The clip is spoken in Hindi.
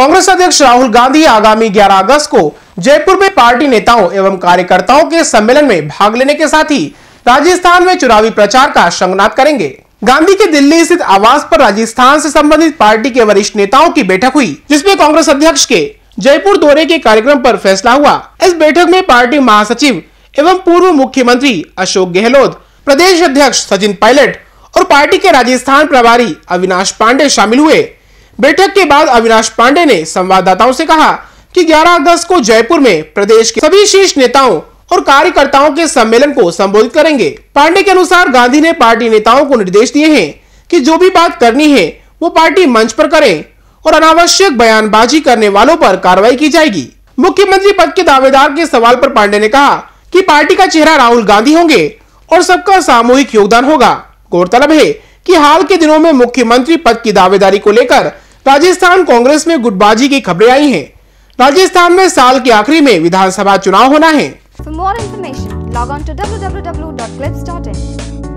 कांग्रेस अध्यक्ष राहुल गांधी आगामी 11 अगस्त को जयपुर में पार्टी नेताओं एवं कार्यकर्ताओं के सम्मेलन में भाग लेने के साथ ही राजस्थान में चुनावी प्रचार का शंगनाद करेंगे गांधी के दिल्ली स्थित आवास पर राजस्थान से संबंधित पार्टी के वरिष्ठ नेताओं की बैठक हुई जिसमें कांग्रेस अध्यक्ष के जयपुर दौरे के कार्यक्रम पर फैसला हुआ इस बैठक में पार्टी महासचिव एवं पूर्व मुख्यमंत्री अशोक गहलोत प्रदेश अध्यक्ष सचिन पायलट और पार्टी के राजस्थान प्रभारी अविनाश पांडे शामिल हुए बैठक के बाद अविनाश पांडे ने संवाददाताओं से कहा कि 11 अगस्त को जयपुर में प्रदेश के सभी शीर्ष नेताओं और कार्यकर्ताओं के सम्मेलन को संबोधित करेंगे पांडे के अनुसार गांधी ने पार्टी नेताओं को निर्देश दिए हैं कि जो भी बात करनी है वो पार्टी मंच पर करे और अनावश्यक बयानबाजी करने वालों पर कार्रवाई की जाएगी मुख्यमंत्री पद के दावेदार के सवाल आरोप पांडे ने कहा की पार्टी का चेहरा राहुल गांधी होंगे और सबका सामूहिक योगदान होगा गौरतलब है कि हाल के दिनों में मुख्यमंत्री पद की दावेदारी को लेकर राजस्थान कांग्रेस में गुटबाजी की खबरें आई हैं राजस्थान में साल के आखिरी में विधानसभा चुनाव होना है for more information log on to W